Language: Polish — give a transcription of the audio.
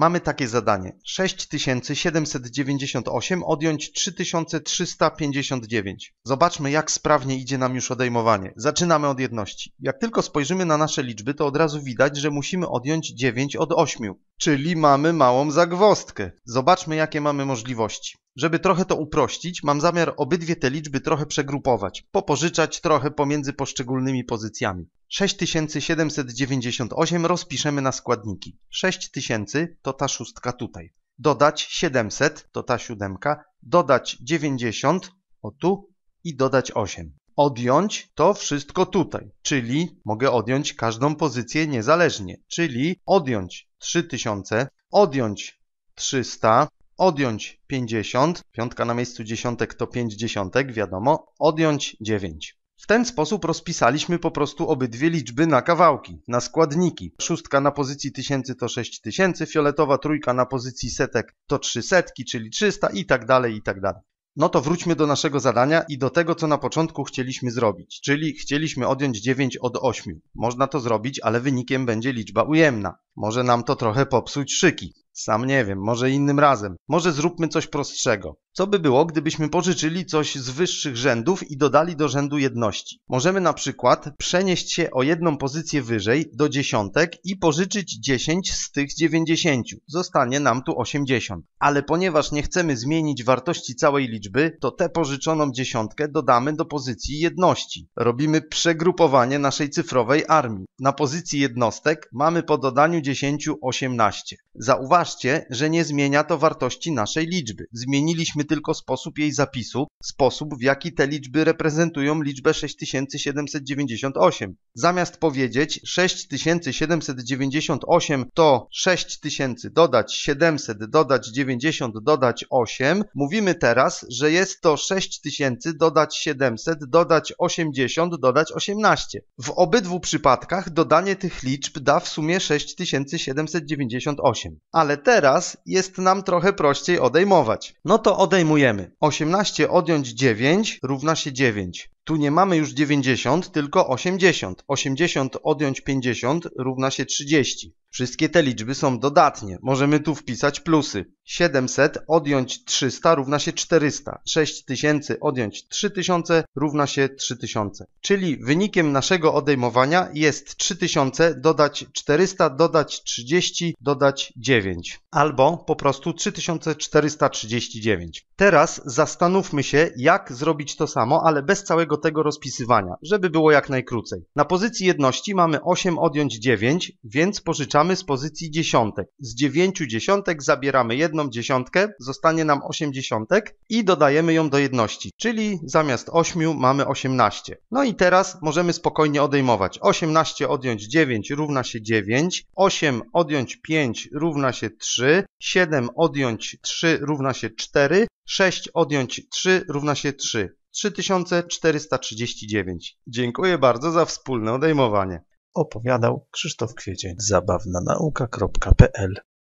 Mamy takie zadanie. 6798 odjąć 3359. Zobaczmy, jak sprawnie idzie nam już odejmowanie. Zaczynamy od jedności. Jak tylko spojrzymy na nasze liczby, to od razu widać, że musimy odjąć 9 od 8, czyli mamy małą zagwostkę. Zobaczmy, jakie mamy możliwości. Żeby trochę to uprościć, mam zamiar obydwie te liczby trochę przegrupować, popożyczać trochę pomiędzy poszczególnymi pozycjami. 6798 rozpiszemy na składniki. 6000 to ta szóstka tutaj. Dodać 700 to ta siódemka. Dodać 90 o tu i dodać 8. Odjąć to wszystko tutaj, czyli mogę odjąć każdą pozycję niezależnie, czyli odjąć 3000, odjąć 300, odjąć 50, piątka na miejscu dziesiątek to 5 dziesiątek, wiadomo, odjąć 9. W ten sposób rozpisaliśmy po prostu obydwie liczby na kawałki, na składniki. Szóstka na pozycji tysięcy to 6000, fioletowa trójka na pozycji setek to 300, czyli 300 i tak dalej, i tak dalej. No to wróćmy do naszego zadania i do tego, co na początku chcieliśmy zrobić, czyli chcieliśmy odjąć 9 od 8. Można to zrobić, ale wynikiem będzie liczba ujemna. Może nam to trochę popsuć szyki. Sam nie wiem, może innym razem. Może zróbmy coś prostszego. Co by było, gdybyśmy pożyczyli coś z wyższych rzędów i dodali do rzędu jedności? Możemy na przykład przenieść się o jedną pozycję wyżej do dziesiątek i pożyczyć 10 z tych 90. Zostanie nam tu 80. Ale ponieważ nie chcemy zmienić wartości całej liczby, to tę pożyczoną dziesiątkę dodamy do pozycji jedności. Robimy przegrupowanie naszej cyfrowej armii. Na pozycji jednostek mamy po dodaniu 10 18. Zauważcie, że nie zmienia to wartości naszej liczby. Zmieniliśmy tylko sposób jej zapisu, sposób w jaki te liczby reprezentują liczbę 6798. Zamiast powiedzieć 6798 to 6000 dodać 700 dodać 90 dodać 8, mówimy teraz, że jest to 6000 dodać 700 dodać 80 dodać 18. W obydwu przypadkach dodanie tych liczb da w sumie 6798. Ale teraz jest nam trochę prościej odejmować. No to od Odejmujemy. 18 odjąć 9 równa się 9. Tu nie mamy już 90, tylko 80. 80 odjąć 50 równa się 30. Wszystkie te liczby są dodatnie. Możemy tu wpisać plusy. 700 odjąć 300 równa się 400. 6000 odjąć 3000 równa się 3000. Czyli wynikiem naszego odejmowania jest 3000 dodać 400 dodać 30 dodać 9. Albo po prostu 3439. Teraz zastanówmy się jak zrobić to samo, ale bez całego tego rozpisywania, żeby było jak najkrócej. Na pozycji jedności mamy 8 odjąć 9, więc pożyczamy z pozycji dziesiątek. Z 9 dziesiątek zabieramy 1 jedną dziesiątkę, zostanie nam 8 dziesiątek i dodajemy ją do jedności, czyli zamiast 8 mamy 18. No i teraz możemy spokojnie odejmować. 18 odjąć 9 równa się 9, 8 odjąć 5 równa się 3, 7 odjąć 3 równa się 4, 6 odjąć 3 równa się 3. 3439. Dziękuję bardzo za wspólne odejmowanie. Opowiadał Krzysztof Kwiecień. Zabawna nauka.pl